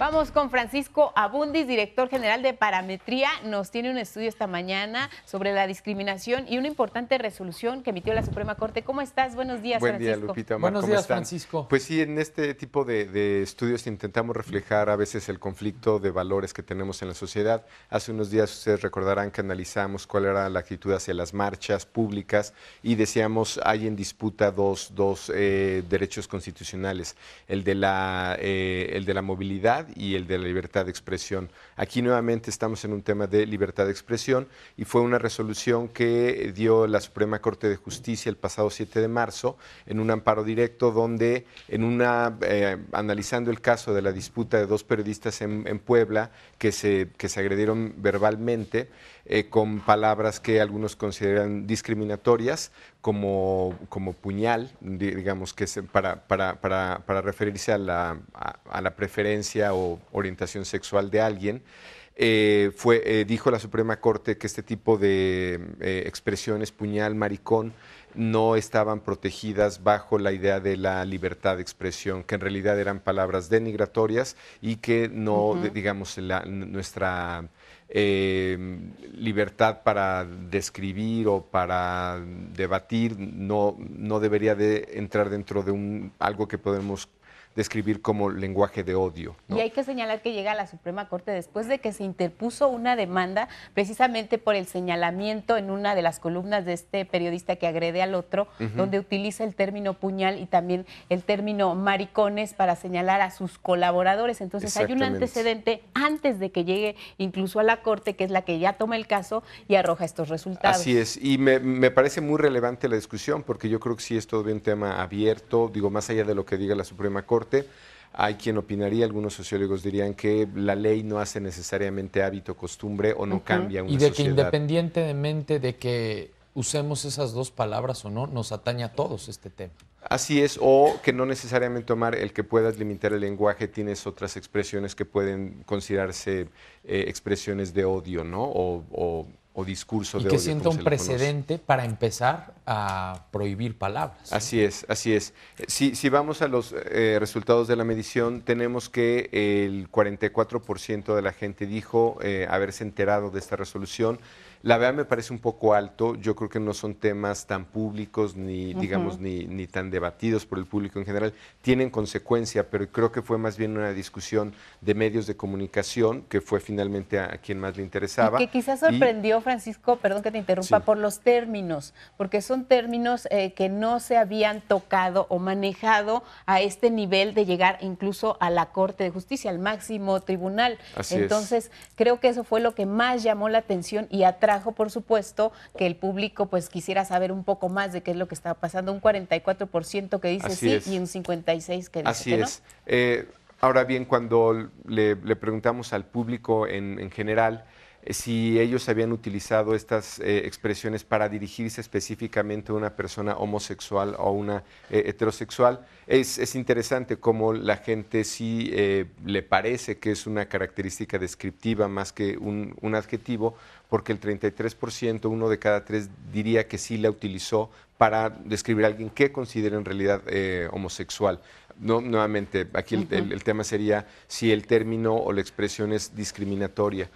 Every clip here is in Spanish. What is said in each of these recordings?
Vamos con Francisco Abundis, director general de Parametría. Nos tiene un estudio esta mañana sobre la discriminación y una importante resolución que emitió la Suprema Corte. ¿Cómo estás? Buenos días, Buen Francisco. Lupita. Buenos días, Francisco. Pues sí, en este tipo de, estudios intentamos reflejar a veces el conflicto de valores que tenemos en la sociedad. Hace unos días ustedes recordarán que analizamos cuál era la actitud hacia las marchas públicas y decíamos hay en disputa dos, eh, derechos constitucionales, el de la, eh, el de la movilidad y el de la libertad de expresión. Aquí nuevamente estamos en un tema de libertad de expresión y fue una resolución que dio la Suprema Corte de Justicia el pasado 7 de marzo en un amparo directo donde en una eh, analizando el caso de la disputa de dos periodistas en, Puebla que se, que se agredieron verbalmente eh, con palabras que algunos consideran discriminatorias como, como puñal, digamos que para, para, para, referirse a la, a, a la preferencia o orientación sexual de alguien. Eh, fue, eh, dijo la Suprema Corte que este tipo de eh, expresiones, puñal, maricón, no estaban protegidas bajo la idea de la libertad de expresión, que en realidad eran palabras denigratorias y que no, digamos, nuestra em, libertad para describir o para debatir no, no debería de entrar dentro de un, algo que podemos describir como lenguaje de odio. Y hay que señalar que llega a la Suprema Corte después de que se interpuso una demanda precisamente por el señalamiento en una de las columnas de este periodista que agrede al otro, donde utiliza el término puñal y también el término maricones para señalar a sus colaboradores. Entonces hay un antecedente antes de que llegue incluso a la Corte, que es la que ya toma el caso y arroja estos resultados. Así es, y me, parece muy relevante la discusión porque yo creo que sí es todo un tema abierto, digo, más allá de lo que diga la Suprema Corte hay quien opinaría, algunos sociólogos dirían que la ley no hace necesariamente hábito, costumbre o no cambia una sociedad. Y de que independientemente de que usemos esas dos palabras o no, nos atañe a todos este tema. Así es, o que no necesariamente, Omar, el que puedas limitar el lenguaje, tienes otras expresiones que pueden considerarse eh, expresiones de odio, ¿no? o discurso y que sienta un precedente para empezar a prohibir palabras. Así es, así es. Si, si vamos a los eh, resultados de la medición, tenemos que el 44% de la gente dijo eh, haberse enterado de esta resolución. La verdad me parece un poco alto, yo creo que no son temas tan públicos ni, digamos, ni, ni, tan debatidos por el público en general, tienen consecuencia, pero creo que fue más bien una discusión de medios de comunicación, que fue finalmente a, quien más le interesaba. Y que quizás sorprendió, Francisco, perdón que te interrumpa, por los términos, porque son términos eh, que no se habían tocado o manejado a este nivel de llegar incluso a la Corte de Justicia, al máximo tribunal. Entonces, creo que eso fue lo que más llamó la atención y atrajo por supuesto, que el público pues quisiera saber un poco más de qué es lo que está pasando. Un 44% que dice sí y un 56% que dice Así es. Eh, ahora bien, cuando le, preguntamos al público en general, eh, si ellos habían utilizado estas eh, expresiones para dirigirse específicamente a una persona homosexual o una eh, heterosexual. Es, interesante cómo la gente sí le parece que es una característica descriptiva más que un, adjetivo, porque el 33%, uno de cada tres, diría que sí la utilizó para describir a alguien que considera en realidad homosexual. No, nuevamente, aquí el tema sería si el término o la expresión es discriminatoria.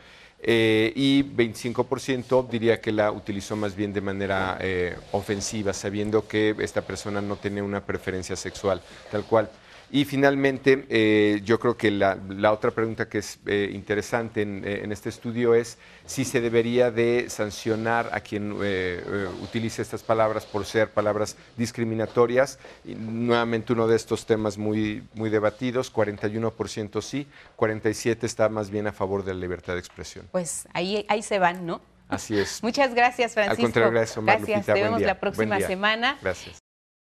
Eh, y 25% diría que la utilizó más bien de manera eh, ofensiva, sabiendo que esta persona no tiene una preferencia sexual tal cual. Y finalmente, eh, yo creo que la, otra pregunta que es eh, interesante eh, en, este estudio es si se debería de sancionar a quien utilice estas palabras por ser palabras discriminatorias. Y nuevamente uno de estos temas muy, muy debatidos, 41% sí, 47% está más bien a favor de la libertad de expresión. Pues ahí, ahí se van, ¿no? Así es. Muchas gracias, Francisco. Al contrario, gracias, gracias. vemos la próxima semana. Gracias.